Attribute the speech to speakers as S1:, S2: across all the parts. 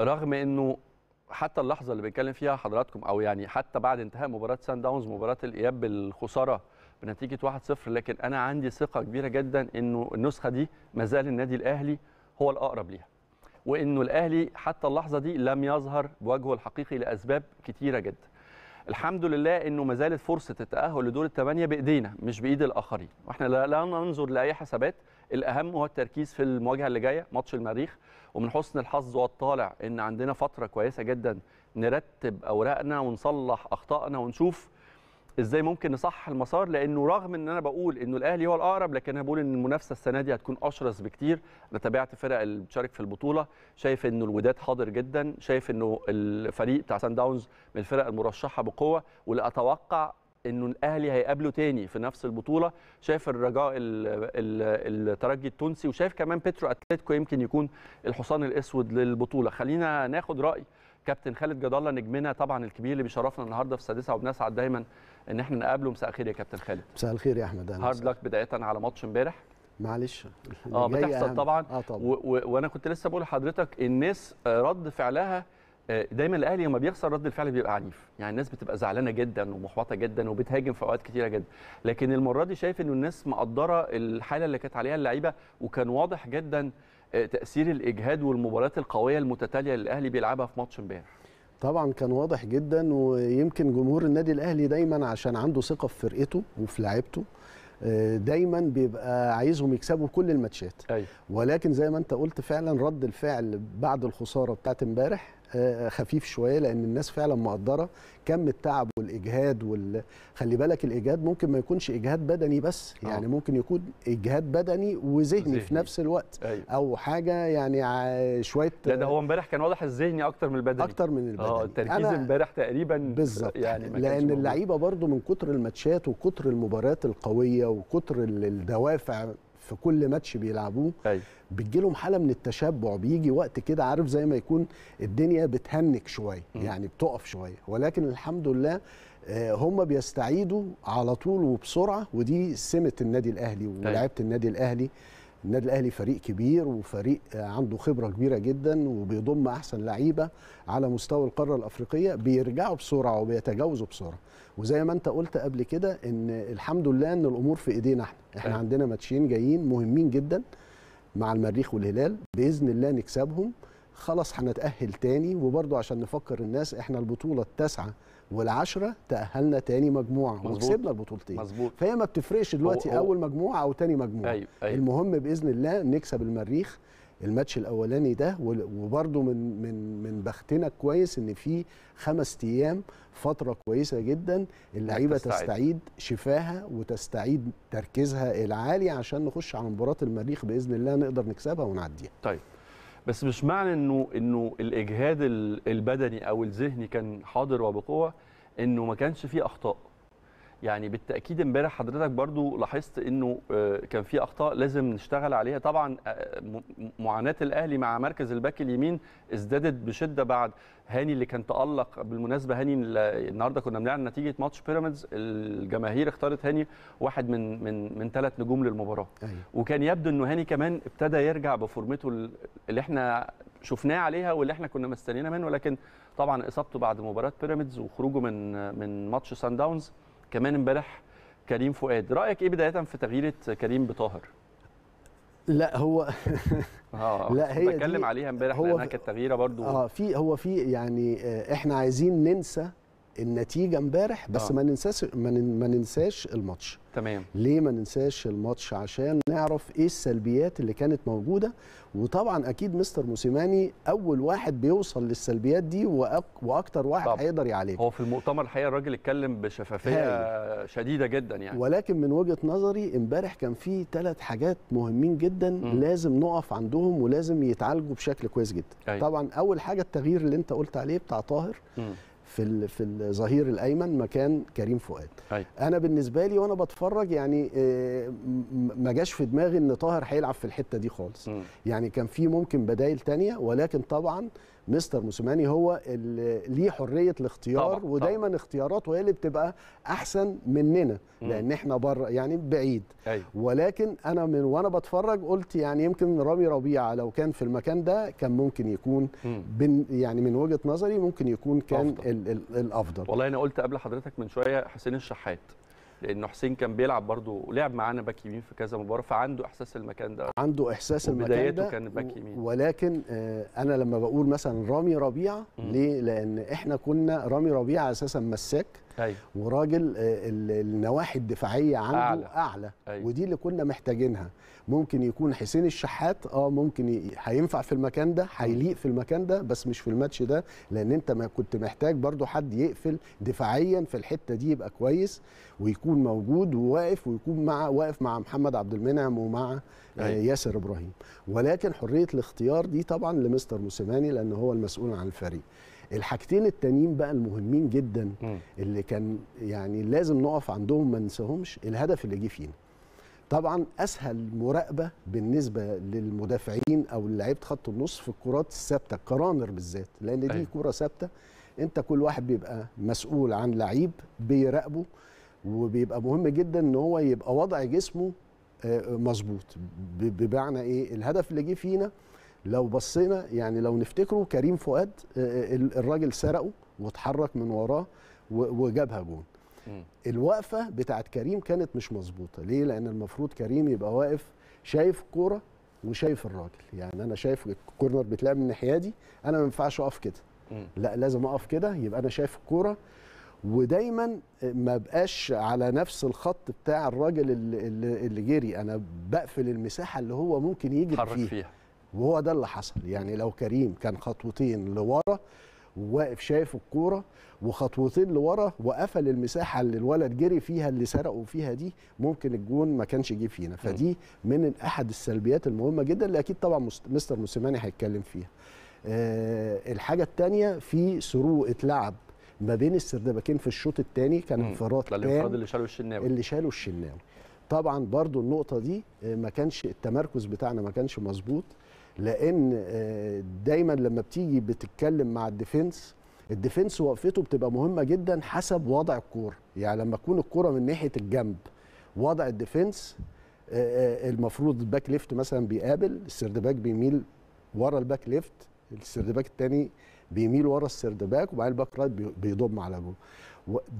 S1: رغم انه حتى اللحظه اللي بنتكلم فيها حضراتكم او يعني حتى بعد انتهاء مباراه سان داونز مباراه الاياب بالخساره بنتيجه 1-0 لكن انا عندي ثقه كبيره جدا انه النسخه دي ما زال النادي الاهلي هو الاقرب ليها وانه الاهلي حتى اللحظه دي لم يظهر بوجهه الحقيقي لاسباب كتيره جدا الحمد لله انه ما زالت فرصه التاهل لدور الثمانيه بايدينا مش بايد الاخرين واحنا لا, لا ننظر لاي حسابات الاهم هو التركيز في المواجهه اللي جايه ماتش المريخ ومن حسن الحظ والطالع ان عندنا فتره كويسه جدا نرتب اوراقنا ونصلح اخطائنا ونشوف ازاي ممكن نصحح المسار لانه رغم ان انا بقول انه الاهلي هو الاقرب لكن انا بقول ان المنافسه السنه دي هتكون اشرس بكتير انا تابعت فرق اللي بتشارك في البطوله شايف انه الوداد حاضر جدا شايف انه الفريق بتاع سان داونز من الفرق المرشحه بقوه واللي اتوقع انه الاهلي هيقابله تاني في نفس البطوله شايف الرجاء الترجي التونسي وشايف كمان بيترو اتلتيكو يمكن يكون الحصان الاسود للبطوله خلينا ناخد راي كابتن خالد جد الله نجمنا طبعا الكبير اللي بيشرفنا النهارده في السادسه وبنسعد دايما ان احنا نقابله مساء الخير يا كابتن خالد مساء
S2: الخير يا احمد هارد لك
S1: بدايه على ماتش امبارح
S2: معلش اه بتحصل طبعا,
S1: آه طبعا. وانا كنت لسه بقول لحضرتك الناس آه، رد فعلها دايما الاهلي لما بيخسر رد الفعل بيبقى عنيف يعني الناس بتبقى زعلانه جدا ومحبطه جدا وبتهاجم في اوقات كتيره جدا لكن المره دي شايف ان الناس مقدره الحاله اللي كانت عليها اللعيبه وكان واضح جدا آه، تاثير الاجهاد والمباريات القويه المتتاليه اللي الاهلي بيلعبها في ماتش امبارح
S2: طبعا كان واضح جدا ويمكن جمهور النادي الاهلي دايما عشان عنده ثقه في فرقته وفي لعيبته آه، دايما بيبقى عايزهم يكسبوا كل الماتشات أيوة. ولكن زي ما انت قلت فعلا رد الفعل بعد الخساره بتاعت امبارح آه، خفيف شويه لان الناس فعلا مقدره كم التعب والاجهاد وال... خلي بالك الاجهاد ممكن ما يكونش اجهاد بدني بس أوه. يعني ممكن يكون اجهاد بدني وذهني في نفس الوقت أيوه. او حاجه يعني شويه لا ده هو
S1: امبارح كان واضح الذهني اكتر من البدني اكتر من البدني اه التركيز امبارح تقريبا بالظبط يعني لان اللعيبه
S2: برضو من كتر الماتشات وكتر المباريات القويه وكتر الدوافع في كل ماتش بيلعبوه أي. أيوة. بتجيلهم حاله من التشبع بيجي وقت كده عارف زي ما يكون الدنيا بتهنك شويه يعني بتقف شويه ولكن الحمد لله آه، هم بيستعيدوا على طول وبسرعه ودي سمه النادي الاهلي أيوة. ولاعيبه النادي الاهلي النادي الاهلي فريق كبير وفريق عنده خبره كبيره جدا وبيضم احسن لعيبه على مستوى القاره الافريقيه بيرجعوا بسرعه وبيتجاوزوا بسرعه وزي ما انت قلت قبل كده ان الحمد لله ان الامور في ايدينا احنا احنا أيوة. عندنا ماتشين جايين مهمين جدا مع المريخ والهلال باذن الله نكسبهم خلاص هنتاهل تاني وبرضه عشان نفكر الناس احنا البطوله التاسعه والعشره تاهلنا تاني مجموعه وكسبنا البطولتين مظبوط فهي ما بتفرقش دلوقتي أو, أو اول مجموعه او تاني مجموعه أيوة أيوة المهم باذن الله نكسب المريخ الماتش الاولاني ده وبرده من من من بختنا كويس ان في خمس ايام فتره كويسه جدا اللعيبه تستعيد. تستعيد شفاها وتستعيد تركيزها العالي عشان نخش على مباراه المريخ باذن الله نقدر نكسبها ونعديها.
S1: طيب بس مش معنى انه انه الاجهاد البدني او الذهني كان حاضر وبقوه انه ما كانش فيه اخطاء يعني بالتاكيد امبارح حضرتك برضو لاحظت انه آه، كان في اخطاء لازم نشتغل عليها طبعا آه، معاناه الاهلي مع مركز الباك اليمين ازدادت بشده بعد هاني اللي كان تالق بالمناسبه هاني النهارده كنا بنعلن نتيجه ماتش بيراميدز الجماهير اختارت هاني واحد من من من ثلاث نجوم للمباراه أيوة. وكان يبدو انه هاني كمان ابتدى يرجع بفورمته اللي احنا شفناه عليها واللي احنا كنا مستنيينها منه ولكن طبعا اصابته بعد مباراه بيراميدز وخروجه من من ماتش سان داونز كمان امبارح كريم فؤاد رايك ايه بدايه في تغيير كريم بطاهر
S2: لا هو
S1: آه، لا هي بتكلم عليها امبارح لانها كانت تغييره برضو اه
S2: في هو في يعني آه، احنا عايزين ننسى النتيجه امبارح بس آه. ما ننساش ما ننساش الماتش تمام ليه ما ننساش الماتش عشان نعرف ايه السلبيات اللي كانت موجوده وطبعا اكيد مستر موسيماني اول واحد بيوصل للسلبيات دي وأك... واكتر واحد طبعا.
S1: هيقدر يعالجها هو في المؤتمر الحقيقه الراجل اتكلم بشفافيه هاي. شديده جدا يعني
S2: ولكن من وجهه نظري امبارح كان في ثلاث حاجات مهمين جدا م. لازم نقف عندهم ولازم يتعالجوا بشكل كويس جدا هاي. أيوة. طبعا اول حاجه التغيير اللي انت قلت عليه بتاع طاهر م. في في الظهير الايمن مكان كريم فؤاد أي. أيوة. انا بالنسبه لي وانا بتفرج يعني آه، ما جاش في دماغي ان طاهر هيلعب في الحته دي خالص م. يعني كان في ممكن بدايل تانية ولكن طبعا مستر موسيماني هو اللي ليه حريه الاختيار طبعا ودايما طبعا. اختياراته هي اللي بتبقى احسن مننا لان احنا بره يعني بعيد أيوة. ولكن انا من وانا بتفرج قلت يعني يمكن رامي ربيعه لو كان في المكان ده كان ممكن يكون بن يعني من وجهه نظري ممكن يكون كان
S1: الافضل والله انا قلت قبل حضرتك من شويه حسين الشحات لانه حسين كان بيلعب برضه لعب معانا باك يمين في كذا مباراه فعنده احساس المكان ده عنده احساس المكان ده بدايته كان باك يمين
S2: ولكن آه، انا لما بقول مثلا رامي ربيع ليه لان احنا كنا رامي ربيع اساسا مساك أيوة. وراجل آه، النواحي الدفاعيه عنده اعلى, أعلى. أيوة. ودي اللي كنا محتاجينها ممكن يكون حسين الشحات اه ممكن هينفع في المكان ده هيليق في المكان ده بس مش في الماتش ده لان انت ما كنت محتاج برضو حد يقفل دفاعيا في الحته دي يبقى كويس ويكون موجود وواقف ويكون مع واقف مع محمد عبد المنعم ومع آه أيوه. ياسر ابراهيم ولكن حريه الاختيار دي طبعا لمستر موسيماني لان هو المسؤول عن الفريق الحاجتين التانيين بقى المهمين جدا اللي كان يعني لازم نقف عندهم ما ننساهمش الهدف اللي جه فينا طبعا اسهل مراقبه بالنسبه للمدافعين او لعيبه خط النص في الكرات الثابته كرانر بالذات لان دي أيوة. كره ثابته انت كل واحد بيبقى مسؤول عن لعيب بيراقبه وبيبقى مهم جدا ان هو يبقى وضع جسمه آه، مظبوط بمعنى ايه الهدف اللي جه فينا لو بصينا يعني لو نفتكره كريم فؤاد آه، آه، الراجل سرقه واتحرك من وراه وجابها جون الوقفه بتاعت كريم كانت مش مظبوطه ليه لان المفروض كريم يبقى واقف شايف كرة وشايف الراجل يعني انا شايف الكورنر بتلعب من الناحيه دي انا ما ينفعش اقف كده لا لازم اقف كده يبقى انا شايف الكوره ودايما ما بقاش على نفس الخط بتاع الراجل اللي, اللي جري انا بقفل المساحه اللي هو ممكن يجري فيها. فيها وهو ده اللي حصل يعني لو كريم كان خطوتين لورا وواقف شايف الكوره وخطوتين لورا وقفل المساحه اللي الولد جري فيها اللي سرقوا فيها دي ممكن الجون ما كانش جه فينا فدي من احد السلبيات المهمه جدا اللي اكيد طبعا مستر موسيماني هيتكلم فيها أه الحاجه الثانيه في سرو اتلعب ما بين السردباكين في الشوط الثاني كان انفراد الانفراد اللي شاله الشناوي اللي شاله الشناوي طبعا برضو النقطه دي آه، ما كانش التمركز بتاعنا ما كانش مظبوط لان آه، دايما لما بتيجي بتتكلم مع الديفنس الديفنس وقفته بتبقى مهمه جدا حسب وضع الكوره يعني لما تكون الكوره من ناحيه الجنب وضع الديفنس آه، آه، المفروض الباك ليفت مثلا بيقابل باك بيميل ورا الباك ليفت باك الثاني بيميل ورا باك وبعدين الباك رايت بيضم على جول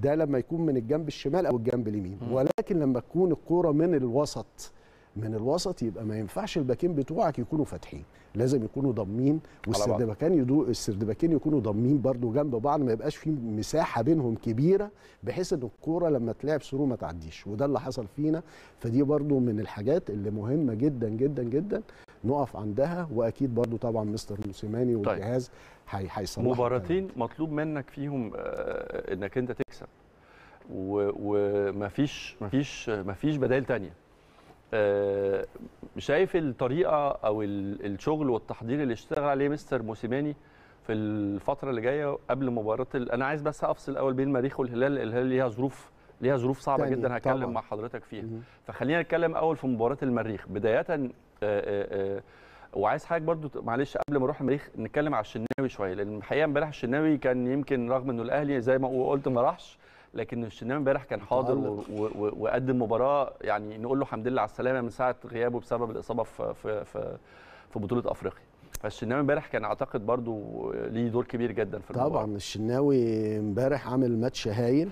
S2: ده لما يكون من الجنب الشمال او الجنب اليمين ولكن لما تكون الكوره من الوسط من الوسط يبقى ما ينفعش الباكين بتوعك يكونوا فاتحين لازم يكونوا ضامين والسردباكين يدو السردباكين يكونوا ضامين برضو جنب بعض ما يبقاش في مساحه بينهم كبيره بحيث ان الكوره لما تلعب سرو ما تعديش وده اللي حصل فينا فدي برضو من الحاجات اللي مهمه جدا جدا جدا نقف عندها واكيد برضو طبعا مستر موسيماني طيب. والجهاز هيصلح طيب.
S1: مباراتين مطلوب منك فيهم آه، انك انت تكسب ومفيش مفيش مفيش بدائل ثانيه آه، شايف الطريقه او الشغل والتحضير اللي اشتغل عليه مستر موسيماني في الفتره اللي جايه قبل مباراه انا عايز بس افصل الاول بين المريخ والهلال الهلال ليها ظروف ليها ظروف صعبه جدا هتكلم مع حضرتك فيها مم. فخلينا نتكلم اول في مباراه المريخ بدايه آآ آه، آآ آه، وعايز حضرتك برضو معلش قبل ما اروح المريخ نتكلم على الشناوي شويه لان الحقيقه امبارح الشناوي كان يمكن رغم انه الاهلي زي ما قلت ما راحش لكن الشناوي امبارح كان حاضر وقدم مباراه يعني نقول له حمد لله على السلامه من ساعه غيابه بسبب الاصابه في في في, في بطوله افريقيا فالشناوي امبارح كان اعتقد برضو ليه دور كبير جدا في المباراه طبعا
S2: الشناوي امبارح عامل ماتش هايل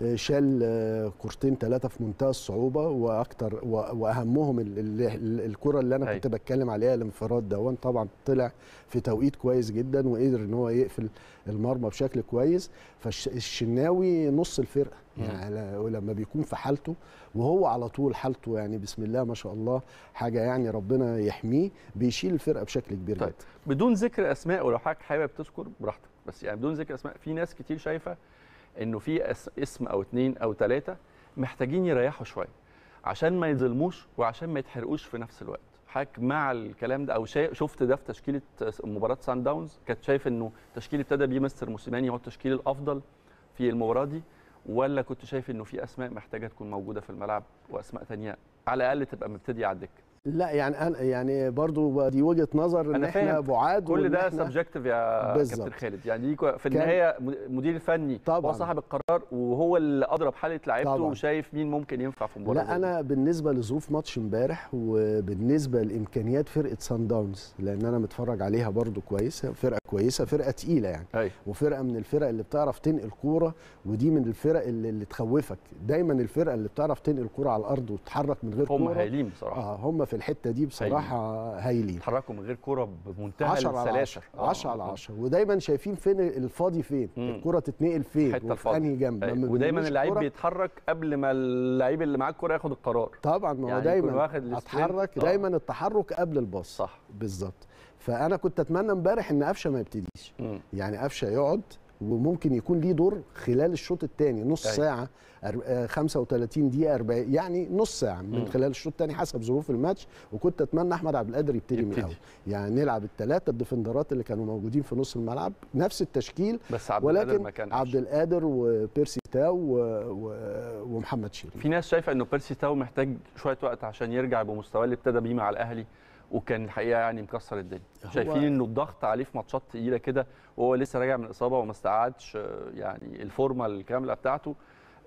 S2: آه، شال آه، كورتين ثلاثه في منتهى الصعوبه واكتر واهمهم الكره اللي انا أيوة. كنت بتكلم عليها الانفراد دون طبعا طلع في توقيت كويس جدا وقدر ان هو يقفل المرمى بشكل كويس فالشناوي نص الفرقه يعني لما بيكون في حالته وهو على طول حالته يعني بسم الله ما شاء الله حاجه يعني ربنا يحميه بيشيل الفرقه بشكل
S1: كبير طيب. جدا بدون ذكر اسماء ولو حضرتك حابب تذكر براحتك بس يعني بدون ذكر اسماء في ناس كتير شايفه انه في اسم او اثنين او ثلاثه محتاجين يريحوا شويه عشان ما يظلموش وعشان ما يتحرقوش في نفس الوقت حاك مع الكلام ده او شفت ده في تشكيله مباراه سان داونز كنت شايف انه تشكيل ابتدى بيه مستر موسيماني هو التشكيل الافضل في المباراه دي ولا كنت شايف انه في اسماء محتاجه تكون موجوده في الملعب واسماء ثانيه على الاقل تبقى مبتدئه على الدكه
S2: لا يعني انا يعني برضو دي وجهه نظر ان أنا احنا بعاد كل ده
S1: سبجكتيف يا كابتن خالد يعني في النهايه مدير فني طبعا هو صاحب القرار وهو اللي ادرى بحاله لعيبته وشايف مين ممكن ينفع في مباراه لا انا
S2: بالنسبه لظروف ماتش امبارح وبالنسبه لامكانيات فرقه سان داونز لان انا متفرج عليها برضو كويسه فرقه كويسه فرقه تقيله يعني أي. وفرقه من الفرق اللي بتعرف تنقل كوره ودي من الفرق اللي, اللي تخوفك دايما الفرقه اللي بتعرف تنقل كوره على الارض وتتحرك من غير كوره هم هايلين بصراحه آه هم في الحته دي بصراحه هايلين
S1: اتحركوا من غير كوره بمنتهى 10 على 10 10 على
S2: 10 ودايما شايفين فين الفاضي فين الكوره تتنقل فين وفي
S1: انهي جنب أيوة. ودايما اللعيب بيتحرك قبل ما اللعيب اللي معاه الكوره ياخد القرار طبعا ما هو يعني دايما اتحرك آه. دايما
S2: التحرك قبل الباص صح بالظبط فانا كنت اتمنى امبارح ان قفشه ما يبتديش يعني قفشه يقعد وممكن يكون ليه دور خلال الشوط الثاني نص طيب. ساعه 35 آه، دقيقه 40 يعني نص ساعه من خلال الشوط الثاني حسب ظروف الماتش وكنت اتمنى احمد عبد القادر يبتدي, يبتدي. من الاول يعني نلعب الثلاثه الديفندرات اللي كانوا موجودين في نص الملعب نفس التشكيل بس عبد ولكن ما عبد القادر وبيرسي تاو و... و... ومحمد شيري
S1: في ناس شايفه انه بيرسي تاو محتاج شويه وقت عشان يرجع بمستواه اللي ابتدى بيه مع الاهلي وكان الحقيقه يعني مكسر الدنيا شايفين انه الضغط عليه في ماتشات تقيله كده وهو لسه راجع من اصابه وما استعادش آه، يعني الفورمه الكامله بتاعته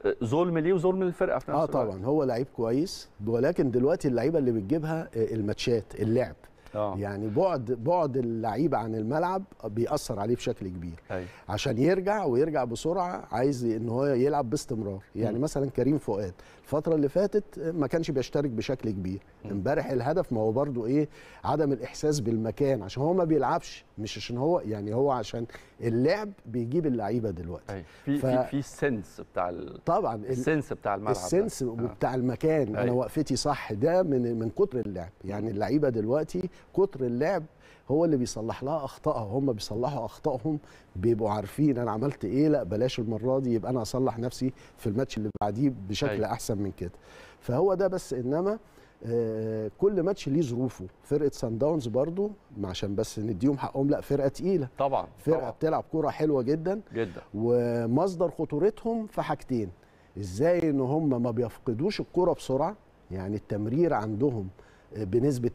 S1: آه، ظلم ليه وظلم للفرقه في نفس اه طبعا الوقت.
S2: هو لعيب كويس ولكن دلوقتي اللعيبه اللي بتجيبها آه، الماتشات اللعب أوه. يعني بعد بعد اللعيب عن الملعب بيأثر عليه بشكل كبير أي. عشان يرجع ويرجع بسرعه عايز ان هو يلعب باستمرار يعني م. مثلا كريم فؤاد الفتره اللي فاتت ما كانش بيشترك بشكل كبير امبارح الهدف ما هو برضو ايه عدم الاحساس بالمكان عشان هو ما بيلعبش مش عشان هو يعني هو عشان اللعب بيجيب اللعيبه دلوقتي أي.
S1: في ف... في السنس سنس بتاع ال... طبعا السنس بتاع الملعب السنس
S2: ده. آه. بتاع المكان أي. انا وقفتي صح ده من من كتر اللعب يعني اللعيبه دلوقتي كتر اللعب هو اللي بيصلح لها اخطائها هم بيصلحوا اخطائهم بيبقوا عارفين انا عملت ايه لا بلاش المره دي يبقى انا اصلح نفسي في الماتش اللي بعديه بشكل أي. احسن احسن من كده فهو ده بس انما آه، كل ماتش ليه ظروفه فرقه سان داونز برضو عشان بس نديهم حقهم لا فرقه تقيله طبعا فرقه طبعا. بتلعب كوره حلوه جدا جدا ومصدر خطورتهم في حاجتين ازاي ان هم ما بيفقدوش الكوره بسرعه يعني التمرير عندهم آه، بنسبه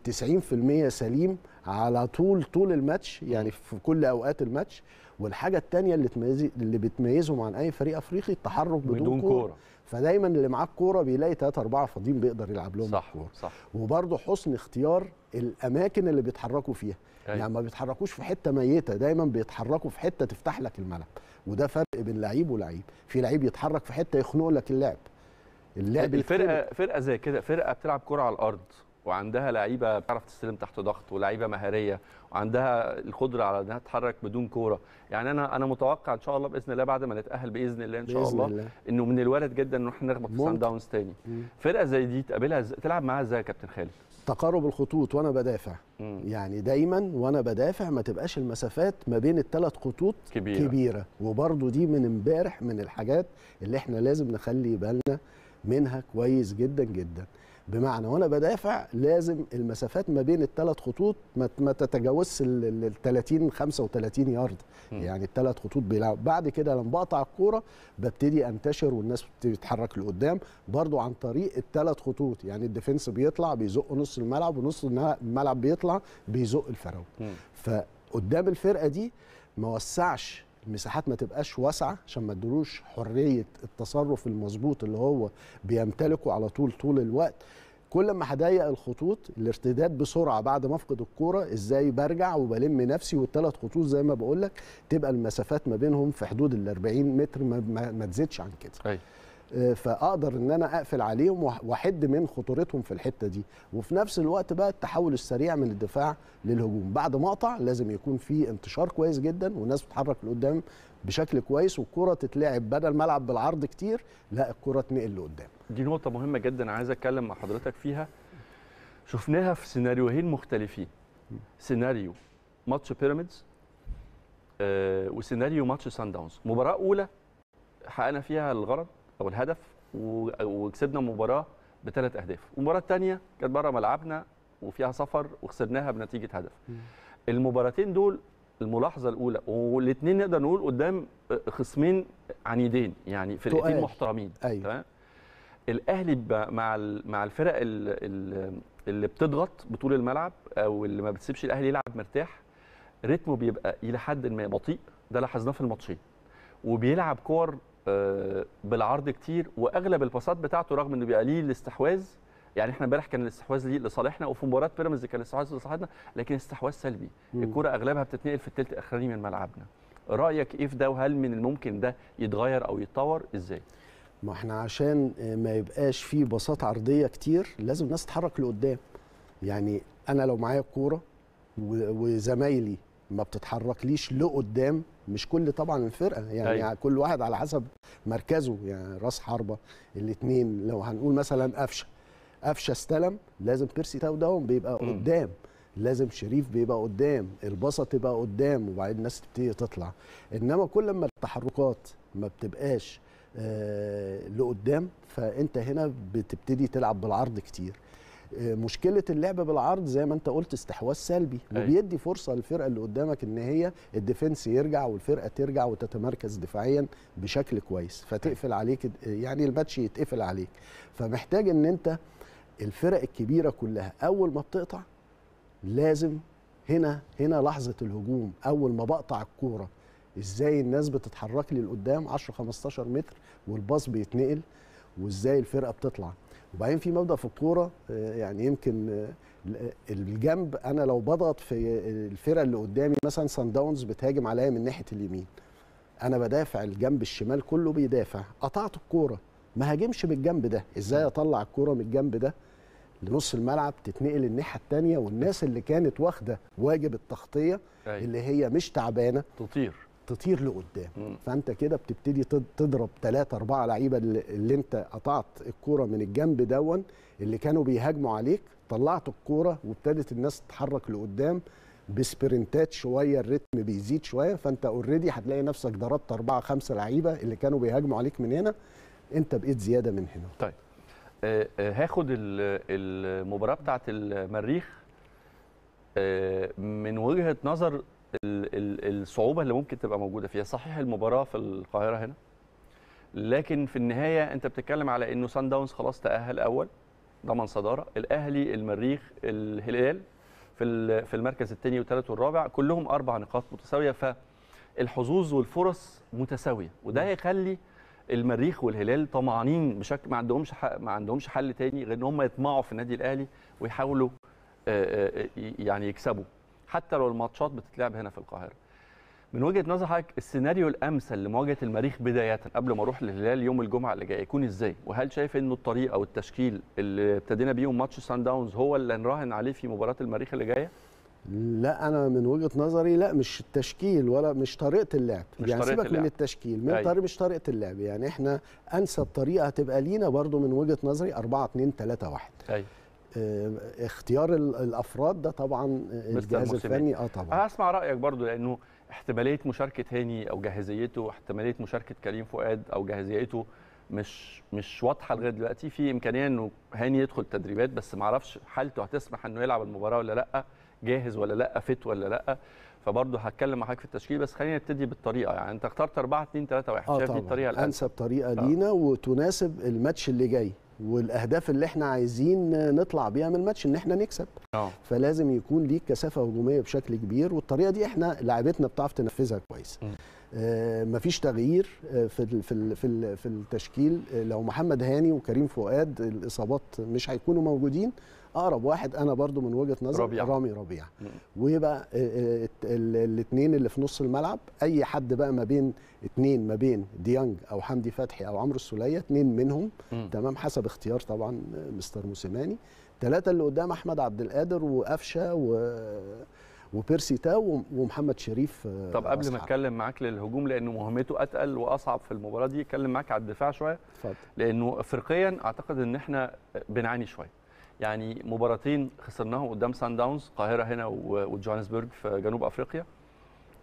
S2: 90% سليم على طول طول الماتش يعني في كل اوقات الماتش والحاجه الثانيه اللي اللي بتميزهم عن اي فريق افريقي التحرك بدون, بدون كوره فدايما اللي معاه الكوره بيلاقي ثلاثه اربعه فاضيين بيقدر يلعب لهم صح الكوره صح وبرده حسن اختيار الاماكن اللي بيتحركوا فيها أي. أيوة. يعني ما بيتحركوش في حته ميته دايما بيتحركوا في حته تفتح لك الملعب وده فرق بين لعيب ولعيب في لعيب يتحرك في حته يخنق لك اللعب اللعب الفرقه
S1: فرقه زي كده فرقه بتلعب كوره على الارض وعندها لعيبه بتعرف تستلم تحت ضغط ولاعيبه مهاريه وعندها القدره على انها تتحرك بدون كوره يعني انا انا متوقع ان شاء الله باذن الله بعد ما نتاهل باذن الله ان شاء الله, الله انه من الوارد جدا ان احنا نخبط في سان داونز تاني فرقه زي دي تقابلها ز... تلعب معاها ازاي يا كابتن خالد
S2: تقارب الخطوط وانا بدافع مم. يعني دايما وانا بدافع ما تبقاش المسافات ما بين الثلاث خطوط كبيره, كبيرة. وبرده دي من امبارح من الحاجات اللي احنا لازم نخلي بالنا منها كويس جدا جدا بمعنى وانا بدافع لازم المسافات ما بين الثلاث خطوط ما تتجاوزش ال 30 35 يارد م. يعني الثلاث خطوط بيلعب بعد كده لما بقطع الكوره ببتدي انتشر والناس بتبتدي تتحرك لقدام برضو عن طريق الثلاث خطوط يعني الديفنس بيطلع بيزق نص الملعب ونص الملعب بيطلع بيزق الفراوله فقدام الفرقه دي ما وسعش المساحات ما تبقاش واسعه عشان ما ادلوش حريه التصرف المظبوط اللي هو بيمتلكه على طول طول الوقت كل ما هضيق الخطوط الارتداد بسرعه بعد ما افقد الكوره ازاي برجع وبلم نفسي والثلاث خطوط زي ما بقول لك تبقى المسافات ما بينهم في حدود ال 40 متر ما, ما تزيدش عن كده أي. طيب. آه، فاقدر ان انا اقفل عليهم واحد من خطورتهم في الحته دي وفي نفس الوقت بقى التحول السريع من الدفاع للهجوم بعد مقطع لازم يكون في انتشار كويس جدا والناس بتتحرك لقدام بشكل كويس والكره تتلعب بدل ما العب بالعرض كتير لا الكره تنقل لقدام
S1: دي نقطه مهمه جدا عايز اتكلم مع حضرتك فيها شفناها في سيناريوهين مختلفين سيناريو ماتش بيراميدز آه، وسيناريو ماتش سان داونز مباراه اولى حققنا فيها الغرض او الهدف وكسبنا مباراه بثلاث اهداف المباراه الثانيه كانت بره ملعبنا وفيها سفر وخسرناها بنتيجه هدف المباراتين دول الملاحظه الاولى والاثنين نقدر نقول قدام آه، خصمين عنيدين يعني فرقتين محترمين أيوة. تمام الاهلي مع مع الفرق اللي بتضغط بطول الملعب او اللي ما بتسيبش الاهلي يلعب مرتاح رتمه بيبقى الى حد ما بطيء ده لاحظناه في الماتشين وبيلعب كور آه، بالعرض كتير واغلب الباصات بتاعته رغم انه بيبقى ليه الاستحواذ يعني احنا امبارح كان الاستحواذ ليه لصالحنا وفي مباراه بيراميدز كان الاستحواذ لصالحنا لكن استحواذ سلبي الكوره اغلبها بتتنقل في الثلث الاخراني من ملعبنا رايك ايه في ده وهل من الممكن ده يتغير او يتطور ازاي
S2: ما احنا عشان ما يبقاش في باصات عرضيه كتير لازم الناس تتحرك لقدام يعني انا لو معايا الكوره وزمايلي ما بتتحركليش لقدام مش كل طبعا الفرقه يعني, أيوه. يعني كل واحد على حسب مركزه يعني راس حربه الاثنين لو هنقول مثلا قفشه قفشه استلم لازم بيرسي تاو داون بيبقى م. قدام لازم شريف بيبقى قدام الباصه تبقى قدام وبعدين الناس تبتدي تطلع انما كل ما التحركات ما بتبقاش آه لقدام فانت هنا بتبتدي تلعب بالعرض كتير مشكله اللعب بالعرض زي ما انت قلت استحواذ سلبي أي. أيوة. وبيدي فرصه للفرقه اللي قدامك ان هي الديفنس يرجع والفرقه ترجع وتتمركز دفاعيا بشكل كويس فتقفل عليك يعني الماتش يتقفل عليك فمحتاج ان انت الفرق الكبيره كلها اول ما بتقطع لازم هنا هنا لحظه الهجوم اول ما بقطع الكوره ازاي الناس بتتحرك لي لقدام 10 15 متر والباص بيتنقل وازاي الفرقه بتطلع وبعدين في مبدا في الكوره آه، يعني يمكن آه، الجنب انا لو بضغط في الفرقه اللي قدامي مثلا سان داونز بتهاجم عليا من ناحيه اليمين انا بدافع الجنب الشمال كله بيدافع قطعت الكوره ما هاجمش بالجنب ده ازاي اطلع الكوره من الجنب ده لنص الملعب تتنقل الناحيه الثانيه والناس اللي كانت واخده واجب التغطيه أيوة. اللي هي مش تعبانه تطير تطير لقدام فانت كده بتبتدي تضرب ثلاثة أربعة لعيبه اللي انت قطعت الكوره من الجنب دون اللي كانوا بيهاجموا عليك طلعت الكوره وابتدت الناس تتحرك لقدام بسبرنتات شويه الريتم بيزيد شويه فانت اوريدي هتلاقي نفسك ضربت أربعة خمسة لعيبه اللي كانوا بيهاجموا عليك من هنا انت بقيت زياده من هنا طيب
S1: هاخد المباراه بتاعه المريخ من وجهه نظر الصعوبه اللي ممكن تبقى موجوده فيها صحيح المباراه في القاهره هنا لكن في النهايه انت بتتكلم على انه سان داونز خلاص تاهل اول ضمن صداره الاهلي المريخ الهلال في في المركز الثاني والثالث والرابع كلهم اربع نقاط متساويه فالحظوظ والفرص متساويه وده هيخلي المريخ والهلال طمعانين بشكل ما عندهمش ما عندهمش حل تاني غير ان هم يطمعوا في النادي الاهلي ويحاولوا يعني يكسبوا حتى لو الماتشات بتتلعب هنا في القاهره من وجهه نظر حضرتك السيناريو الامثل لمواجهه المريخ بدايه قبل ما اروح للهلال يوم الجمعه اللي جاي يكون ازاي وهل شايف انه الطريقه او التشكيل اللي ابتدينا بيهم ماتش سان داونز هو اللي نراهن عليه في مباراه المريخ اللي جايه
S2: لا انا من وجهه نظري لا مش التشكيل ولا مش طريقه اللعب مش يعني طريقة سيبك اللعب. من التشكيل من أيوة. طريق مش طريقه اللعب يعني احنا انسب طريقه هتبقى لينا برضو من وجهه نظري 4 2 3 1 ايوه آه، اختيار الافراد ده طبعا آه، الجهاز الفني اه طبعا
S1: هسمع رايك برضو لانه احتماليه مشاركه هاني او جاهزيته احتماليه مشاركه كريم فؤاد او جاهزيته مش مش واضحه لغايه دلوقتي في امكانيه انه هاني يدخل تدريبات بس ما اعرفش حالته هتسمح انه يلعب المباراه ولا لا جاهز ولا لا فت ولا لا فبرضه هتكلم مع حضرتك في التشكيل بس خلينا نبتدي بالطريقه يعني انت اخترت 4 2 3 1 شايف دي الطريقه الانسب انسب
S2: طريقه آه. لينا وتناسب الماتش اللي جاي والاهداف اللي احنا عايزين نطلع بيها من الماتش ان احنا نكسب أوه. فلازم يكون ليك كثافه هجوميه بشكل كبير والطريقه دي احنا لاعبتنا بتعرف تنفذها كويس آه مفيش تغيير آه، في الـ في الـ في, الـ في التشكيل آه، لو محمد هاني وكريم فؤاد الاصابات مش هيكونوا موجودين اقرب واحد انا برضو من وجهه نظر ربيع. رامي ربيع ويبقى آه، آه، الاثنين اللي في نص الملعب اي حد بقى ما بين اثنين ما بين ديانج او حمدي فتحي او عمرو السوليه اثنين منهم م. تمام حسب اختيار طبعا آه، مستر موسيماني ثلاثه اللي قدام احمد عبد القادر وقفشه و وبيرسي تاو ومحمد شريف طب قبل أصحاب. ما
S1: اتكلم معاك للهجوم لانه مهمته اتقل واصعب في المباراه دي اتكلم معاك على الدفاع شويه اتفضل لانه افريقيا اعتقد ان احنا بنعاني شويه يعني مباراتين خسرناهم قدام سان داونز القاهره هنا وجوهانسبرج في جنوب افريقيا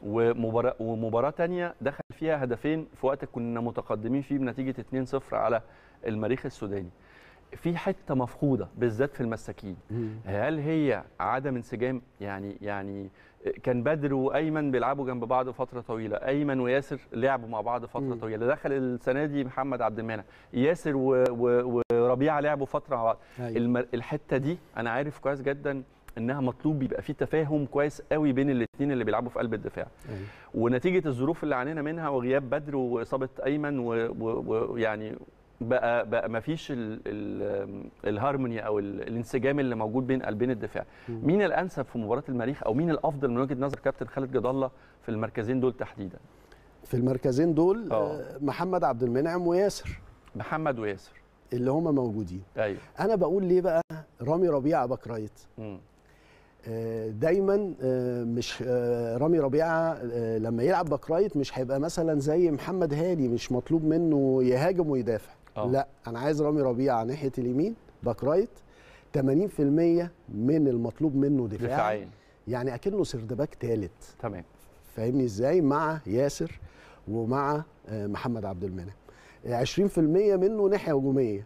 S1: ومباراه ومباراه ثانيه دخل فيها هدفين في وقت كنا متقدمين فيه بنتيجه 2-0 على المريخ السوداني في حته مفقوده بالذات في المساكين هل هي عدم انسجام يعني يعني كان بدر وايمن بيلعبوا جنب بعض فتره طويله ايمن وياسر لعبوا مع بعض فتره م. طويله دخل السنه دي محمد عبد المنعم ياسر و... و... وربيعه لعبوا فتره مع بعض أيوة. الم... الحته دي انا عارف كويس جدا انها مطلوب بيبقى في تفاهم كويس قوي بين الاثنين اللي بيلعبوا في قلب الدفاع أيوة. ونتيجه الظروف اللي عانينا منها وغياب بدر واصابه ايمن ويعني و... و... يعني بقى بقى ما فيش الهارموني او الانسجام اللي موجود بين قلبين الدفاع مين الانسب في مباراه المريخ او مين الافضل من وجهه نظر كابتن خالد جد الله في المركزين دول تحديدا
S2: في المركزين دول أوه. آه. محمد عبد المنعم وياسر محمد وياسر اللي هما موجودين أيوه. انا بقول ليه بقى رامي ربيعه باك رايت آه، دايما آه، مش رامي ربيعه لما يلعب باك رايت مش هيبقى مثلا زي محمد هاني مش مطلوب منه يهاجم ويدافع آه. لا انا عايز رامي ربيعه ناحيه اليمين باك رايت 80% من المطلوب منه دفاع دفاعين يعني اكنه باك ثالث تمام فاهمني ازاي مع ياسر ومع آه، محمد عبد المنعم 20% منه ناحيه هجوميه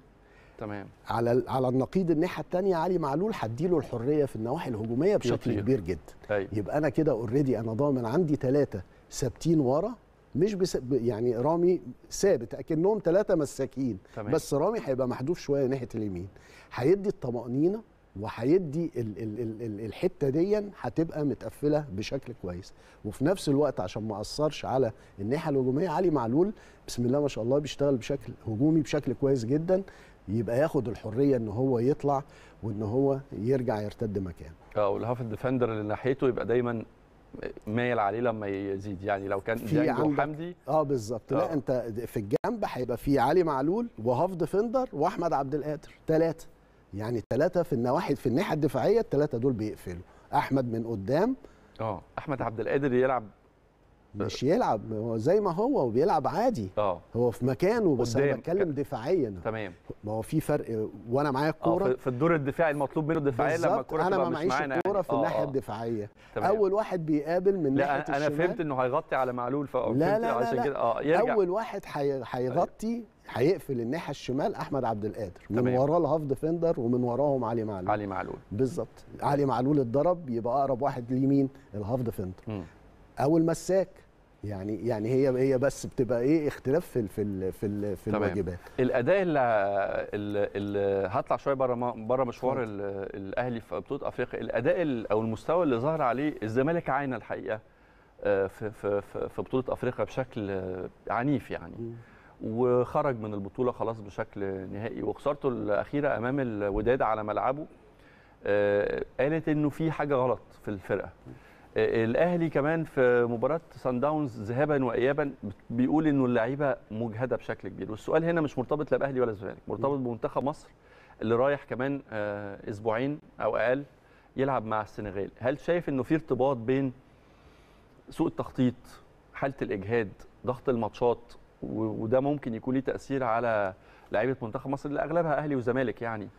S2: تمام على على النقيض الناحيه الثانيه علي معلول هديله الحريه في النواحي الهجوميه بشكل كبير جدا أيوه. يبقى انا كده اوريدي انا ضامن عندي ثلاثه ثابتين ورا مش بس يعني رامي ثابت اكنهم ثلاثه مساكين تمام. بس رامي هيبقى محذوف شويه ناحيه اليمين هيدي الطمانينه وهيدي ال ال ال ال الحته دي هتبقى متقفله بشكل كويس وفي نفس الوقت عشان ما اثرش على الناحيه الهجوميه علي معلول بسم الله ما شاء الله بيشتغل بشكل هجومي بشكل كويس جدا يبقى ياخد الحريه ان هو يطلع وان هو يرجع يرتد مكانه
S1: اه والهاف ديفندر اللي ناحيته يبقى دايما مايل عليه لما يزيد يعني لو كان ديانجو حمدي
S2: اه بالظبط لا آه. انت في الجنب هيبقى في علي معلول وهاف ديفندر واحمد عبد القادر ثلاثه يعني ثلاثه في النواحي في الناحيه الدفاعيه الثلاثه دول بيقفلوا احمد من قدام
S1: اه احمد عبد القادر يلعب
S2: مش يلعب هو زي ما هو وبيلعب عادي اه هو في مكانه بس انا بتكلم دفاعيا تمام ما هو في فرق وانا معايا اه، الكوره في
S1: الدور الدفاعي المطلوب منه دفاعيا لما الكوره انا ما معيش يعني. الكوره في اه، الناحيه اه. الدفاعيه تمام. اول واحد بيقابل من لا ناحيه انا الشمال. فهمت انه هيغطي على معلول فقلت لا لا عشان لا كده اه يرجع اول
S2: واحد هيغطي هيقفل الناحيه الشمال احمد عبد القادر تمام. من وراه الهاف ديفندر ومن وراهم علي معلول علي معلول بالظبط علي معلول اتضرب يبقى اقرب واحد ليمين الهاف ديفندر او المساك يعني يعني هي هي بس بتبقى ايه اختلاف في الـ في الـ في, ال في الواجبات
S1: الاداء اللي, اللي هطلع شويه بره بره مشوار الاهلي في بطوله افريقيا الاداء او المستوى اللي ظهر عليه الزمالك عانى الحقيقه آه، في في في بطوله افريقيا بشكل عنيف يعني م. وخرج من البطوله خلاص بشكل نهائي وخسارته الاخيره امام الوداد على ملعبه آه، قالت انه في حاجه غلط في الفرقه الاهلي كمان في مباراه سان داونز ذهابا وايابا بيقول انه اللعيبه مجهده بشكل كبير والسؤال هنا مش مرتبط لا باهلي ولا زمالك مرتبط بمنتخب مصر اللي رايح كمان آه، اسبوعين او اقل يلعب مع السنغال هل شايف انه في ارتباط بين سوء التخطيط حاله الاجهاد ضغط الماتشات وده ممكن يكون ليه تاثير على لعيبه منتخب مصر اللي اغلبها اهلي وزمالك يعني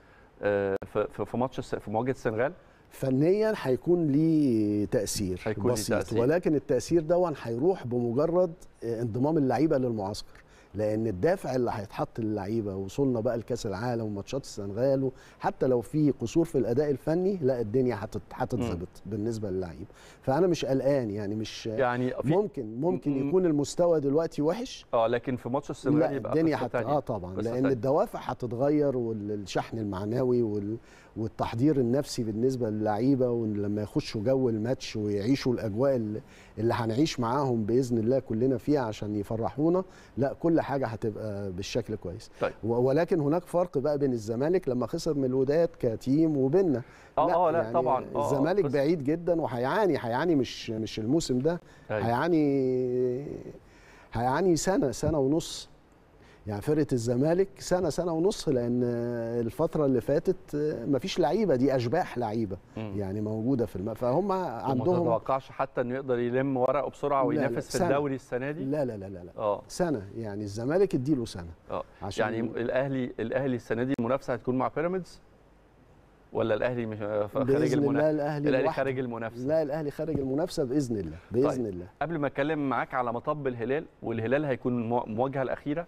S1: آه، في ماتش في مواجهه السنغال
S2: فنيا هيكون ليه تاثير هيكون بسيط ليه تأثير. ولكن التاثير ده هيروح بمجرد انضمام اللعيبه للمعسكر لان الدافع اللي هيتحط للعيبه وصلنا بقى لكاس العالم وماتشات السنغال حتى لو في قصور في الاداء الفني لا الدنيا هتتظبط بالنسبه للعيب فانا مش قلقان يعني مش يعني ممكن ممكن يكون المستوى دلوقتي وحش
S1: اه لكن في ماتش
S2: السنغال يبقى الدنيا حت... اه طبعا لان الدوافع هتتغير والشحن المعنوي وال... والتحضير النفسي بالنسبه للعيبه ولما يخشوا جو الماتش ويعيشوا الاجواء اللي هنعيش معاهم باذن الله كلنا فيها عشان يفرحونا لا كل حاجه هتبقى بالشكل كويس طيب. ولكن هناك فرق بقى بين الزمالك لما خسر من الوداد كتيم وبيننا اه لا, آه لا يعني طبعا آه، آه، الزمالك بعيد جدا وهيعاني هيعاني مش مش الموسم ده أيوه. هيعاني هيعاني سنه سنه ونص يعني فرقه الزمالك سنه سنه ونص لان الفتره اللي فاتت مفيش لعيبه دي اشباح لعيبه يعني موجوده في الم... فهم عندهم ما
S1: تتوقعش حتى انه يقدر يلم ورقه بسرعه وينافس لا لا. في الدوري السنه دي لا لا لا لا, لا. آه.
S2: سنه يعني الزمالك اديله سنه
S1: أوه. عشان يعني الاهلي الاهلي السنه دي المنافسه هتكون مع بيراميدز ولا الاهلي مش خارج المنافسه الاهلي, الأهلي خارج المنافسه
S2: لا الاهلي خارج المنافسه باذن الله باذن طيب. الله
S1: قبل ما اتكلم معاك على مطب الهلال والهلال هيكون المواجهه الاخيره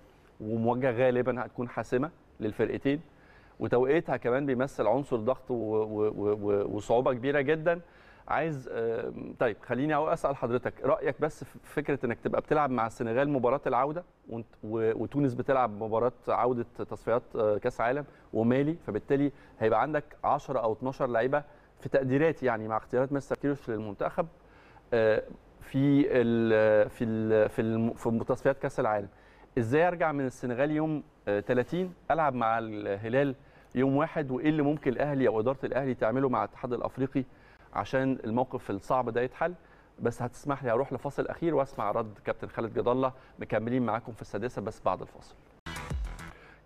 S1: ومواجهه غالبا هتكون حاسمه للفرقتين وتوقيتها كمان بيمثل عنصر ضغط وصعوبه كبيره جدا عايز طيب خليني اسال حضرتك رايك بس في فكره انك تبقى بتلعب مع السنغال مباراه العوده وتونس بتلعب مباراه عوده تصفيات آه، كاس عالم ومالي فبالتالي هيبقى عندك 10 او 12 لعيبه في تقديرات يعني مع اختيارات مستر كيروش للمنتخب آه، في في في, في تصفيات كاس العالم ازاي ارجع من السنغال يوم 30 آه، العب مع الهلال يوم واحد وايه اللي ممكن الاهلي او اداره الاهلي تعمله مع الاتحاد الافريقي عشان الموقف الصعب ده يتحل بس هتسمح لي اروح لفاصل اخير واسمع رد كابتن خالد جد الله مكملين معاكم في السادسه بس بعد الفاصل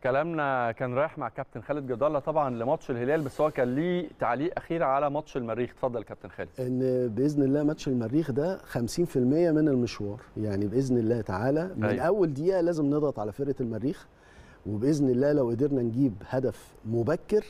S1: كلامنا كان رايح مع كابتن خالد الله طبعا لماتش الهلال بس هو كان ليه تعليق اخير على ماتش المريخ اتفضل كابتن خالد
S2: ان باذن الله ماتش المريخ ده 50% من المشوار يعني باذن الله تعالى من أي. أيوه. اول دقيقه لازم نضغط على فرقه المريخ وباذن الله لو قدرنا نجيب هدف مبكر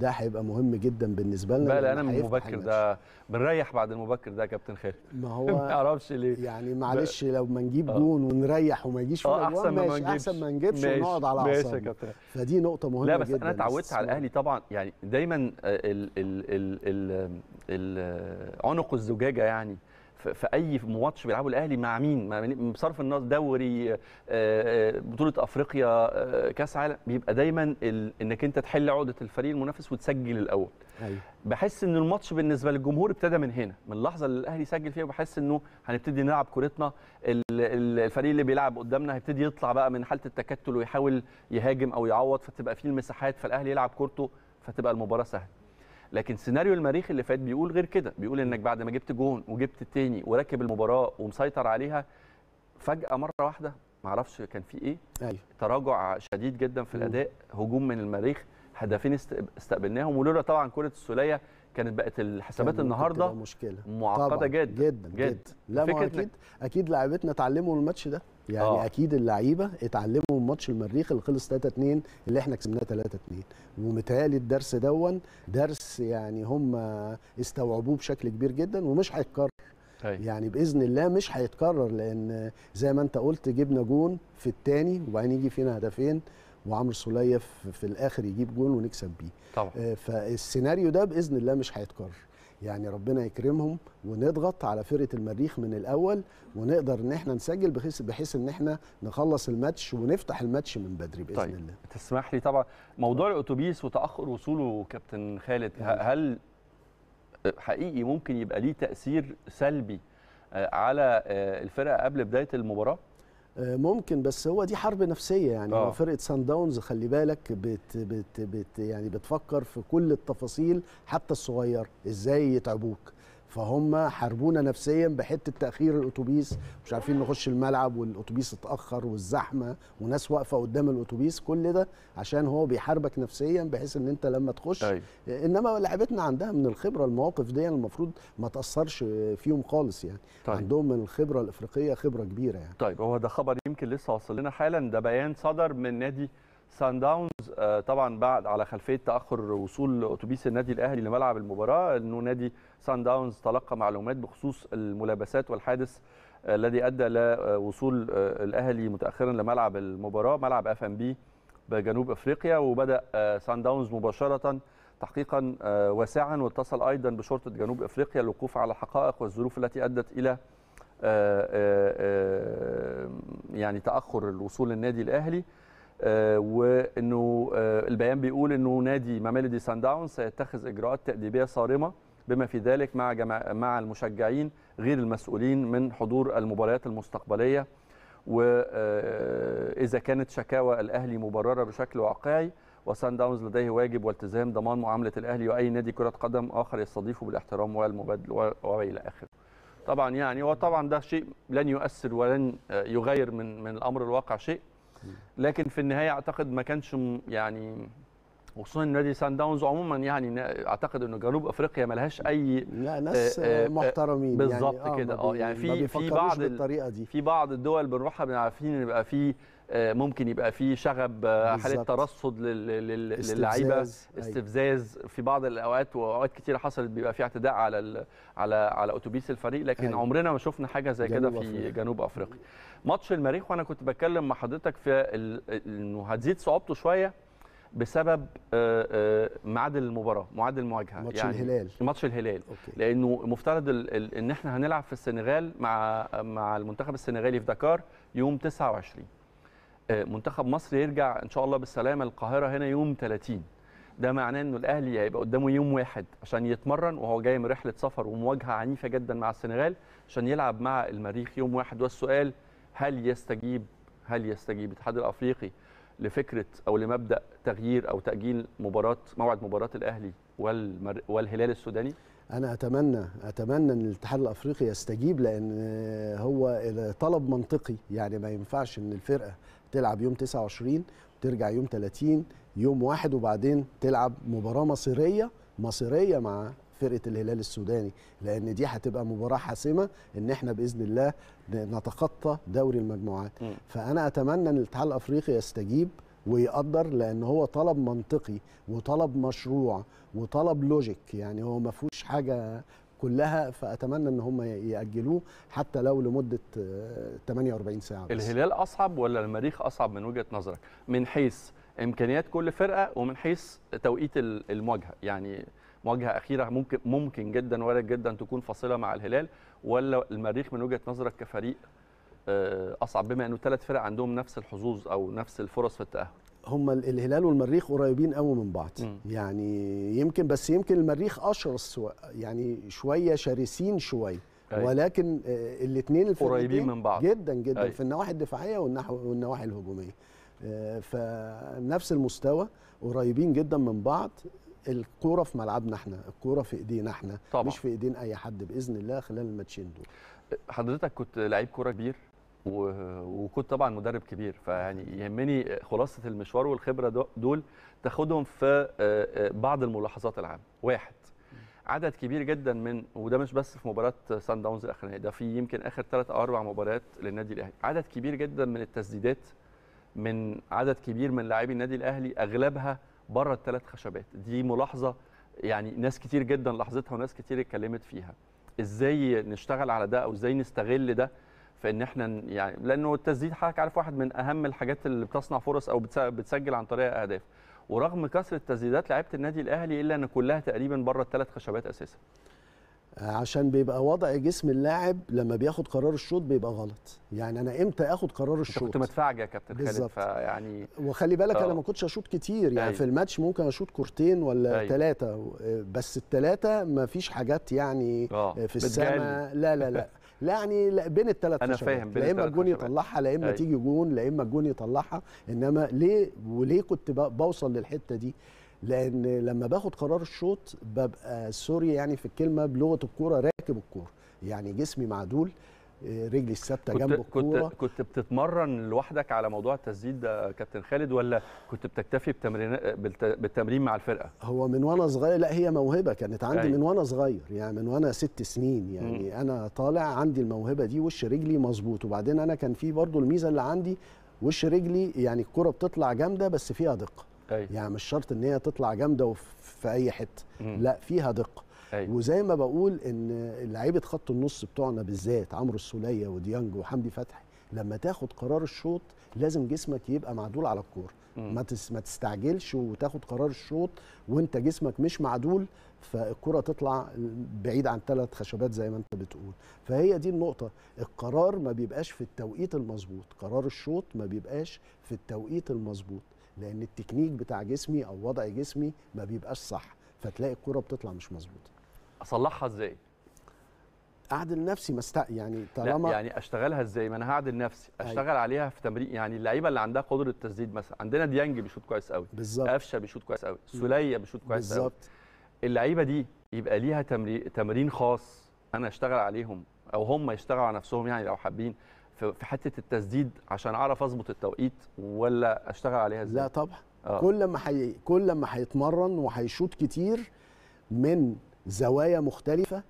S2: ده هيبقى مهم جدا بالنسبه لنا بقى انا من المبكر
S1: ده بنريح بعد المبكر ده يا كابتن خالد ما هو ما اعرفش ليه يعني معلش
S2: لو ما نجيب آه. جون ونريح وما يجيش فينا آه، احسن ما نجيبش احسن ما نجيبش ونقعد على اعصابنا فدي نقطه مهمه جدا لا بس جداً انا اتعودت على الاهلي
S1: طبعا يعني دايما ال ال ال ال ال عنق الزجاجه يعني في اي ماتش بيلعبوا الاهلي مع مين بصرف النظر دوري آه، آه، بطوله افريقيا آه، كاس عالم بيبقى دايما انك انت تحل عقده الفريق المنافس وتسجل الاول أيوة. بحس ان الماتش بالنسبه للجمهور ابتدى من هنا من اللحظه اللي الاهلي سجل فيها بحس انه هنبتدي نلعب كورتنا الفريق اللي بيلعب قدامنا هيبتدي يطلع بقى من حاله التكتل ويحاول يهاجم او يعوض فتبقى فيه المساحات فالاهلي يلعب كورته فتبقى المباراه سهله لكن سيناريو المريخ اللي فات بيقول غير كده بيقول انك بعد ما جبت جون وجبت التاني وركب المباراه ومسيطر عليها فجاه مره واحده معرفش كان في ايه أيوه. تراجع شديد جدا في الاداء هجوم من المريخ هدفين استقبلناهم ولولا طبعا كره السوليه كانت بقت الحسابات النهارده مشكله معقده جدا جدا جدا, جدا. لا ما اكيد
S2: اكيد لعيبتنا اتعلموا الماتش ده يعني أوه. اكيد اللعيبه اتعلموا من ماتش المريخ اللي خلص 3 2 اللي احنا كسبناه 3 2 ومتهيألي الدرس دون درس يعني هم استوعبوه بشكل كبير جدا ومش هيتكرر طيب. يعني باذن الله مش هيتكرر لان زي ما انت قلت جبنا جون في الثاني وبعدين يجي فينا هدفين وعمرو سوليه في الاخر يجيب جون ونكسب بيه طبعا آه، فالسيناريو ده باذن الله مش هيتكرر يعني ربنا يكرمهم ونضغط على فرقه المريخ من الاول ونقدر ان احنا نسجل بحيث بحيث ان احنا نخلص الماتش ونفتح
S1: الماتش من بدري باذن طيب. الله تسمح لي طبعا موضوع الاتوبيس وتاخر وصوله كابتن خالد يعني. هل حقيقي ممكن يبقى ليه تاثير سلبي آه، على آه، الفرقه قبل بدايه المباراه
S2: آه، ممكن بس هو دي حرب نفسيه يعني آه. فرقه سان داونز خلي بالك بت بت بت يعني بتفكر في كل التفاصيل حتى الصغير ازاي يتعبوك فهم حاربونا نفسيا بحته تاخير الاتوبيس مش عارفين نخش الملعب والاتوبيس اتاخر والزحمه وناس واقفه قدام الاتوبيس كل ده عشان هو بيحاربك نفسيا بحيث ان انت لما تخش أيوة. انما لعبتنا عندها من الخبره المواقف دي يعني المفروض ما تاثرش فيهم خالص يعني طيب. عندهم من الخبره الافريقيه خبره كبيره يعني
S1: طيب هو ده خبر يمكن لسه واصل لنا حالا ده بيان صدر من نادي سان داونز آه، طبعا بعد على خلفيه تاخر وصول اتوبيس النادي الاهلي لملعب المباراه انه نادي سان داونز تلقى معلومات بخصوص الملابسات والحادث الذي ادى لوصول الاهلي متاخرا لملعب المباراه ملعب اف ام بي بجنوب افريقيا وبدا سان داونز مباشره تحقيقا واسعا واتصل ايضا بشرطه جنوب افريقيا للوقوف على الحقائق والظروف التي ادت الى آه، آه، آه، يعني تاخر الوصول النادي الاهلي وانه البيان بيقول انه نادي مامالدي سان داونز سيتخذ اجراءات تاديبيه صارمه بما في ذلك مع جمع مع المشجعين غير المسؤولين من حضور المباريات المستقبليه واذا آه، كانت شكاوى الاهلي مبرره بشكل واقعي وسان داونز لديه واجب والتزام ضمان معامله الاهلي واي نادي كره قدم اخر يستضيفه بالاحترام والمبادل والى اخره. طبعا يعني وطبعا ده شيء لن يؤثر ولن آه، يغير من من الامر الواقع شيء لكن في النهايه اعتقد ما كانش يعني وخصوصا نادي سان داونز عموما يعني اعتقد انه جنوب افريقيا ملهاش اي لا آه، ناس آآ آه، آآ آه، محترمين يعني، بالظبط يعني كده اه يعني في في بعض بالطريقه دي في بعض الدول بنروحها عارفين ان يبقى في ممكن يبقى في شغب حاله ترصد للعيبه أيوة. استفزاز في بعض الاوقات واوقات كتيره حصلت بيبقى في اعتداء على الـ على على اتوبيس الفريق لكن أي. أيوة. عمرنا ما شفنا حاجه زي كده في أفريقيا. جنوب افريقيا ماتش المريخ وانا كنت بتكلم مع حضرتك في انه هتزيد صعوبته شويه بسبب آه، آه، ميعاد المباراه ميعاد المواجهه ماتش يعني الهلال ماتش الهلال أوكي. لانه مفترض ان احنا هنلعب في السنغال مع مع المنتخب السنغالي في دكار يوم 29 آه، منتخب مصر يرجع ان شاء الله بالسلامه القاهره هنا يوم 30 ده معناه انه الاهلي هيبقى قدامه يوم واحد عشان يتمرن وهو جاي من رحله سفر ومواجهه عنيفه جدا مع السنغال عشان يلعب مع المريخ يوم واحد والسؤال هل يستجيب هل يستجيب الاتحاد الافريقي لفكره او لمبدا تغيير او تاجيل مباراه موعد مباراه الاهلي والمر... والهلال السوداني؟
S2: انا اتمنى اتمنى ان الاتحاد الافريقي يستجيب لان هو طلب منطقي يعني ما ينفعش ان الفرقه تلعب يوم 29 وترجع يوم 30 يوم واحد وبعدين تلعب مباراه مصيريه مصيريه مع فرقه الهلال السوداني لان دي هتبقى مباراه حاسمه ان احنا باذن الله نتخطى دوري المجموعات م. فانا اتمنى ان الاتحاد الافريقي يستجيب ويقدر لان هو طلب منطقي وطلب مشروع وطلب لوجيك يعني هو ما فيهوش حاجه كلها فاتمنى ان هم ياجلوه حتى لو لمده 48 آه، ساعه بس.
S1: الهلال اصعب ولا المريخ اصعب من وجهه نظرك من حيث امكانيات كل فرقه ومن حيث توقيت المواجهه يعني مواجهه اخيره ممكن ممكن جدا وارد جدا تكون فاصله مع الهلال ولا المريخ من وجهه نظرك كفريق آه، اصعب بما انه ثلاث فرق عندهم نفس الحظوظ او نفس الفرص في التاهل
S2: هما الهلال والمريخ قريبين قوي من بعض م. يعني يمكن بس يمكن المريخ اشرس يعني شويه شرسين شويه أي. أيوة. ولكن آه، الاثنين قريبين من بعض جدا جدا أي. أيوة. في النواحي الدفاعيه والنواحي الهجوميه آه، فنفس المستوى قريبين جدا من بعض الكوره في ملعبنا احنا الكوره في ايدينا احنا طبعا. مش في ايدين اي حد باذن الله خلال
S1: الماتشين دول حضرتك كنت لعيب كوره كبير و... وكنت طبعا مدرب كبير فيعني يهمني خلاصه المشوار والخبره دول تاخدهم في آه، آه، بعض الملاحظات العامه واحد عدد كبير جدا من وده مش بس في مباراه سان داونز الاخرانيه ده في يمكن اخر ثلاث او اربع مباريات للنادي الاهلي عدد كبير جدا من التسديدات من عدد كبير من لاعبي النادي الاهلي اغلبها بره الثلاث خشبات دي ملاحظه يعني ناس كتير جدا لاحظتها وناس كتير اتكلمت فيها ازاي نشتغل على ده او ازاي نستغل ده في ان احنا يعني لانه التسديد حضرتك عارف واحد من اهم الحاجات اللي بتصنع فرص او بتسجل عن طريق اهداف ورغم كثره تسديدات لعيبه النادي الاهلي الا ان كلها تقريبا بره الثلاث خشبات اساسا
S2: عشان بيبقى وضع جسم اللاعب لما بياخد قرار الشوط بيبقى غلط يعني انا امتى اخد قرار الشوط كنت متفاجئ
S1: يا كابتن خالد فيعني
S2: وخلي بالك أوه. انا آه. ما كنتش اشوط كتير يعني أي. أيوه. في الماتش ممكن اشوط كورتين ولا ثلاثه أيوه. بس الثلاثه ما فيش حاجات يعني أوه. في السماء لا لا لا لا يعني لا بين الثلاث انا فاهم بين لا اما الجون يطلعها لا اما أيوه. تيجي جون لا اما الجون يطلعها انما ليه وليه كنت بوصل للحته دي لان لما باخد قرار الشوط ببقى سوري يعني في الكلمه بلغه الكوره راكب الكوره يعني جسمي معدول رجلي الثابته جنب الكوره كنت
S1: كنت بتتمرن لوحدك على موضوع التسديد ده كابتن خالد ولا كنت بتكتفي بتمرين بالتمرين مع الفرقه
S2: هو من وانا صغير لا هي موهبه كانت عندي أي. أيوة. من وانا صغير يعني من وانا ست سنين يعني م. انا طالع عندي الموهبه دي وش رجلي مظبوط وبعدين انا كان في برضو الميزه اللي عندي وش رجلي يعني الكوره بتطلع جامده بس فيها دقه أي. يعني مش شرط ان هي تطلع جامده في اي حته لا فيها دقه أي. وزي ما بقول ان لعيبه خط النص بتوعنا بالذات عمرو السوليه وديانج وحمدي فتحي لما تاخد قرار الشوط لازم جسمك يبقى معدول على الكوره ما ما تستعجلش وتاخد قرار الشوط وانت جسمك مش معدول فالكره تطلع بعيد عن ثلاث خشبات زي ما انت بتقول فهي دي النقطه القرار ما بيبقاش في التوقيت المظبوط قرار الشوط ما بيبقاش في التوقيت المظبوط لان التكنيك بتاع جسمي او وضع جسمي ما بيبقاش صح فتلاقي الكوره بتطلع مش مظبوطه
S1: اصلحها ازاي
S2: اعدل نفسي ما مست... يعني
S1: طالما لا يعني اشتغلها ازاي ما انا هعدل نفسي أيوة. اشتغل أي. عليها في تمرين يعني اللعيبه اللي عندها قدره تسديد مثلا عندنا ديانج بيشوط كويس قوي بالظبط قفشه بيشوط كويس قوي سوليه بيشوط كويس بالزبط. قوي بالظبط اللعيبه دي يبقى ليها تمرين تمرين خاص انا اشتغل عليهم او هم يشتغلوا على نفسهم يعني لو حابين في حته التسديد عشان اعرف اظبط التوقيت ولا اشتغل عليها ازاي؟ لا طبعا آه.
S2: كل ما حي... كل ما هيتمرن وهيشوط كتير من زوايا مختلفه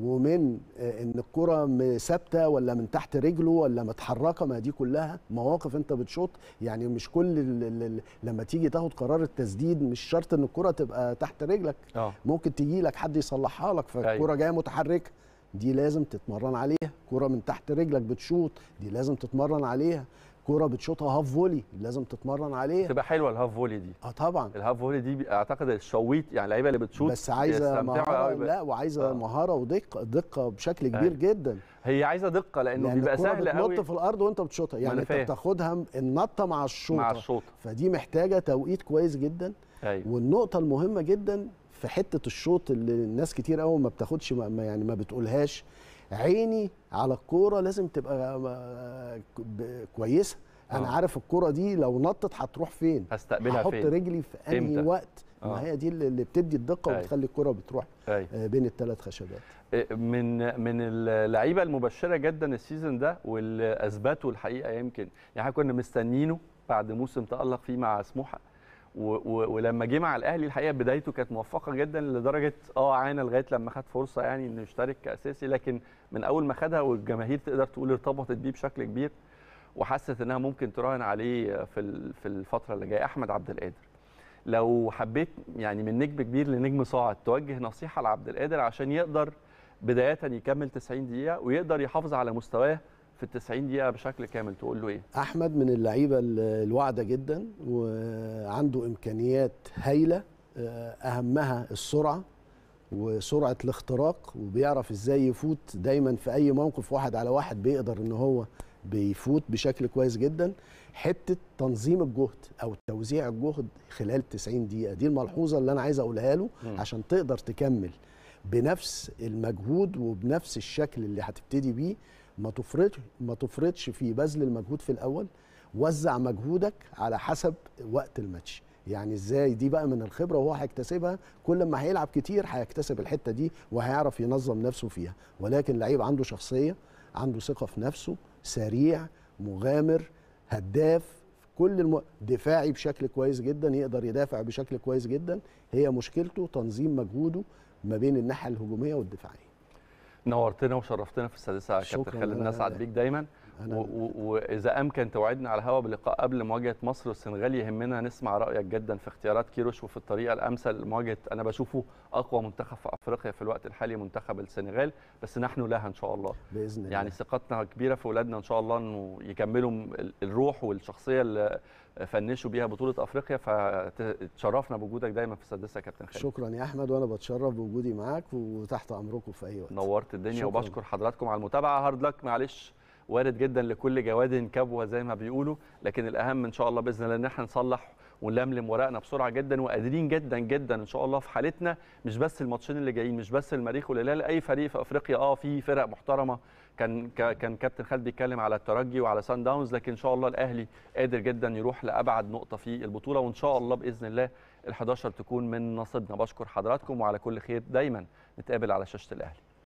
S2: ومن آه، ان الكره ثابته ولا من تحت رجله ولا متحركه ما دي كلها مواقف انت بتشوط يعني مش كل اللي لما تيجي تاخد قرار التسديد مش شرط ان الكره تبقى تحت رجلك أوه. ممكن تيجي لك حد يصلحها لك فالكره أيوه. جايه متحركه دي لازم تتمرن عليها كرة من تحت رجلك بتشوط دي لازم تتمرن عليها كرة بتشوطها هاف فولي لازم تتمرن عليها
S1: تبقى حلوه الهاف فولي دي اه طبعا الهاف فولي دي اعتقد الشويت يعني اللعيبه اللي بتشوط بس عايزه مهاره لا
S2: وعايزه آه. مهاره ودقه دقه بشكل آه. كبير آه. جدا
S1: هي عايزه دقه لانه لأن بيبقى سهل قوي بتنط في
S2: الارض وانت بتشوطها يعني انت
S1: بتاخدها
S2: النطه مع الشوطه مع الشوطه فدي محتاجه توقيت كويس جدا أيوة. والنقطه المهمه جدا في حته الشوط اللي الناس كتير قوي ما بتاخدش ما يعني ما بتقولهاش عيني على الكوره لازم تبقى آه، كويسه انا أوه. عارف الكوره دي لو نطت
S1: هتروح فين هستقبلها هحط فين رجلي في انهي وقت آه. ما هي
S2: دي اللي بتدي الدقه أي. أيوه. وبتخلي الكوره بتروح أي. أيوه. آه، بين الثلاث خشبات
S1: من من اللعيبه المبشره جدا السيزون ده واللي اثبته الحقيقه يمكن يعني احنا كنا مستنيينه بعد موسم تالق فيه مع سموحه ولما جه مع الاهلي الحقيقه بدايته كانت موفقه جدا لدرجه اه عانى لغايه لما خد فرصه يعني انه يشترك كاساسي لكن من اول ما خدها والجماهير تقدر تقول ارتبطت بيه بشكل كبير وحست انها ممكن تراهن عليه في في الفتره اللي جايه احمد عبد القادر لو حبيت يعني من نجم كبير لنجم صاعد توجه نصيحه لعبد القادر عشان يقدر بدايه يكمل 90 دقيقه ويقدر يحافظ على مستواه في ال 90 دقيقه بشكل كامل تقول له ايه
S2: احمد من اللعيبه الواعده جدا وعنده امكانيات هايله آه، اهمها السرعه وسرعه الاختراق وبيعرف ازاي يفوت دايما في اي موقف واحد على واحد بيقدر ان هو بيفوت بشكل كويس جدا حته تنظيم الجهد او توزيع الجهد خلال 90 دقيقه دي الملحوظه اللي انا عايز اقولها له عشان تقدر تكمل بنفس المجهود وبنفس الشكل اللي هتبتدي بيه ما تفرطش ما تفرطش في بذل المجهود في الاول وزع مجهودك على حسب وقت الماتش يعني ازاي دي بقى من الخبره وهو هيكتسبها كل ما هيلعب كتير هيكتسب الحته دي وهيعرف ينظم نفسه فيها ولكن لعيب عنده شخصيه عنده ثقه في نفسه سريع مغامر هداف كل الم... دفاعي بشكل كويس جدا يقدر يدافع بشكل كويس جدا هي مشكلته تنظيم مجهوده ما بين الناحيه الهجوميه والدفاعيه
S1: نورتنا وشرفتنا في السادسه يا كابتن خالد نسعد بيك دايما واذا امكن توعدنا على الهواء بلقاء قبل مواجهه مصر والسنغال يهمنا نسمع رايك جدا في اختيارات كيروش وفي الطريقه الامثل لمواجهه انا بشوفه اقوى منتخب في افريقيا في الوقت الحالي منتخب السنغال بس نحن لها ان شاء الله باذن الله يعني ثقتنا كبيره في اولادنا ان شاء الله انه يكملوا الروح والشخصيه اللي فنشوا بيها بطوله افريقيا فتشرفنا بوجودك دايما في السادسه يا كابتن خالد
S2: شكرا يا احمد وانا بتشرف بوجودي معاك وتحت امركم في اي وقت
S1: نورت الدنيا شكرا. وبشكر حضراتكم على المتابعه هارد لك معلش وارد جدا لكل جواد كبوه زي ما بيقولوا لكن الاهم ان شاء الله باذن الله ان احنا نصلح ونلملم ورقنا بسرعه جدا وقادرين جدا جدا ان شاء الله في حالتنا مش بس الماتشين اللي جايين مش بس المريخ والهلال اي فريق في افريقيا اه في فرق محترمه كان كان كابتن خالد بيتكلم على الترجي وعلى سان داونز لكن ان شاء الله الاهلي قادر جدا يروح لابعد نقطه في البطوله وان شاء الله باذن الله ال11 تكون من نصيبنا بشكر حضراتكم وعلى كل خير دايما نتقابل على شاشه الاهلي